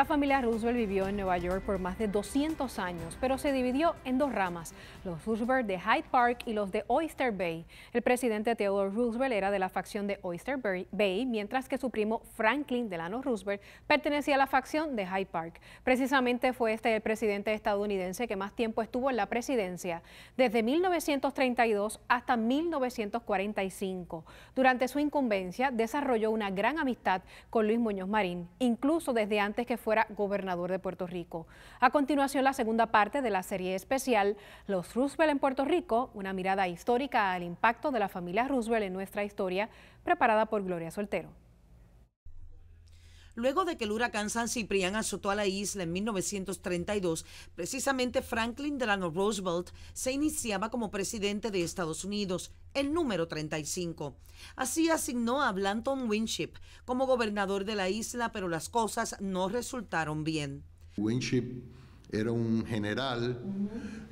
La familia Roosevelt vivió en Nueva York por más de 200 años, pero se dividió en dos ramas, los Roosevelt de Hyde Park y los de Oyster Bay. El presidente Theodore Roosevelt era de la facción de Oyster Bay, mientras que su primo Franklin Delano Roosevelt pertenecía a la facción de Hyde Park. Precisamente fue este el presidente estadounidense que más tiempo estuvo en la presidencia, desde 1932 hasta 1945. Durante su incumbencia desarrolló una gran amistad con Luis Muñoz Marín, incluso desde antes que fue gobernador de Puerto Rico. A continuación, la segunda parte de la serie especial, Los Roosevelt en Puerto Rico, una mirada histórica al impacto de la familia Roosevelt en nuestra historia, preparada por Gloria Soltero. Luego de que el huracán San Ciprián azotó a la isla en 1932, precisamente Franklin Delano Roosevelt se iniciaba como presidente de Estados Unidos, el número 35. Así asignó a Blanton Winship como gobernador de la isla, pero las cosas no resultaron bien. Winship era un general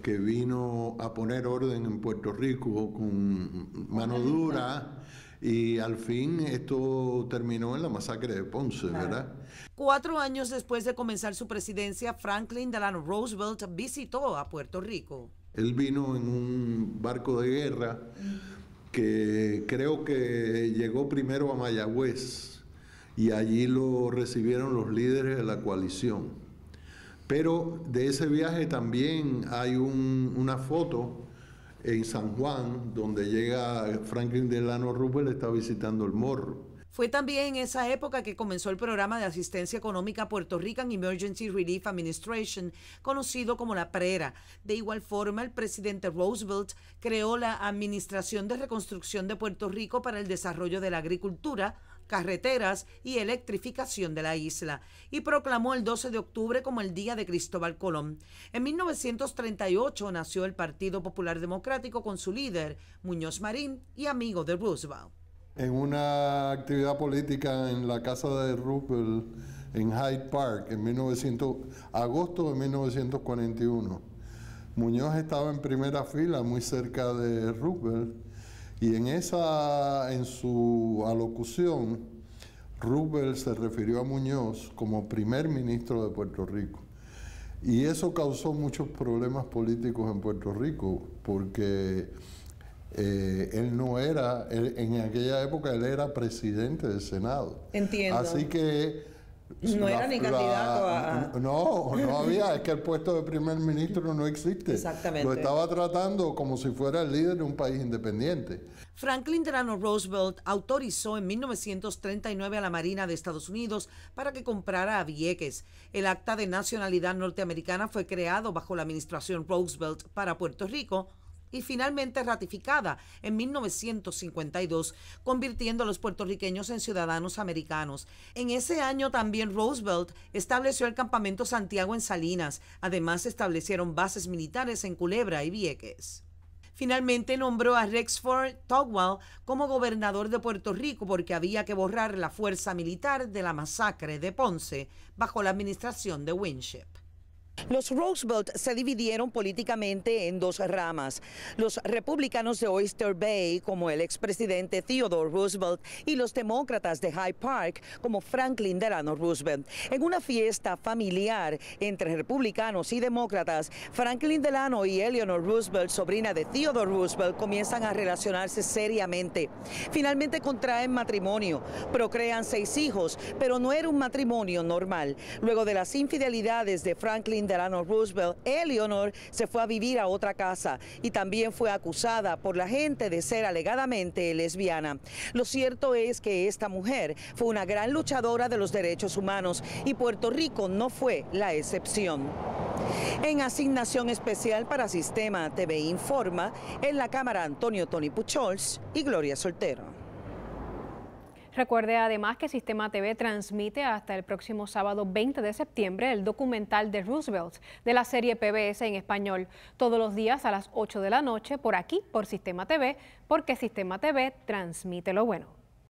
que vino a poner orden en Puerto Rico con mano dura y al fin esto terminó en la masacre de Ponce, ¿verdad? Cuatro años después de comenzar su presidencia, Franklin Delano Roosevelt visitó a Puerto Rico. Él vino en un barco de guerra que creo que llegó primero a Mayagüez y allí lo recibieron los líderes de la coalición. Pero de ese viaje también hay una foto en San Juan, donde llega Franklin Delano Roosevelt, está visitando el morro. Fue también en esa época que comenzó el programa de asistencia económica Puerto Rican Emergency Relief Administration, conocido como la PRERA. De igual forma, el presidente Roosevelt creó la Administración de Reconstrucción de Puerto Rico para el Desarrollo de la Agricultura, carreteras y electrificación de la isla, y proclamó el 12 de octubre como el Día de Cristóbal Colón. En 1938 nació el Partido Popular Democrático con su líder, Muñoz Marín, y amigo de Roosevelt. En una actividad política en la casa de Roosevelt en Hyde Park en agosto de 1941. Muñoz estaba en primera fila, muy cerca de Roosevelt y en, esa, en su alocución, Rubel se refirió a Muñoz como primer ministro de Puerto Rico. Y eso causó muchos problemas políticos en Puerto Rico, porque eh, él no era, en aquella época él era presidente del Senado. Entiendo. Así que no era ni candidato a... No, no había, es que el puesto de primer ministro no existe. Exactamente. Lo estaba tratando como si fuera el líder de un país independiente. Franklin Delano Roosevelt autorizó en 1939 a la Marina de Estados Unidos para que comprara a Vieques. El acta de nacionalidad norteamericana fue creado bajo la administración Roosevelt para Puerto Rico y finalmente ratificada en 1952, convirtiendo a los puertorriqueños en ciudadanos americanos. En ese año también Roosevelt estableció el campamento Santiago en Salinas. Además establecieron bases militares en Culebra y Vieques. Finalmente nombró a Rexford Togwell como gobernador de Puerto Rico porque había que borrar la fuerza militar de la masacre de Ponce bajo la administración de Winship. Los Roosevelt se dividieron políticamente en dos ramas. Los republicanos de Oyster Bay, como el expresidente Theodore Roosevelt, y los demócratas de Hyde Park, como Franklin Delano Roosevelt. En una fiesta familiar entre republicanos y demócratas, Franklin Delano y Eleanor Roosevelt, sobrina de Theodore Roosevelt, comienzan a relacionarse seriamente. Finalmente contraen matrimonio, procrean seis hijos, pero no era un matrimonio normal. Luego de las infidelidades de Franklin Delano Roosevelt, Eleanor se fue a vivir a otra casa y también fue acusada por la gente de ser alegadamente lesbiana. Lo cierto es que esta mujer fue una gran luchadora de los derechos humanos y Puerto Rico no fue la excepción. En asignación especial para Sistema TV Informa, en la Cámara Antonio Tony Puchols y Gloria Soltero. Recuerde además que Sistema TV transmite hasta el próximo sábado 20 de septiembre el documental de Roosevelt de la serie PBS en español, todos los días a las 8 de la noche por aquí, por Sistema TV, porque Sistema TV transmite lo bueno.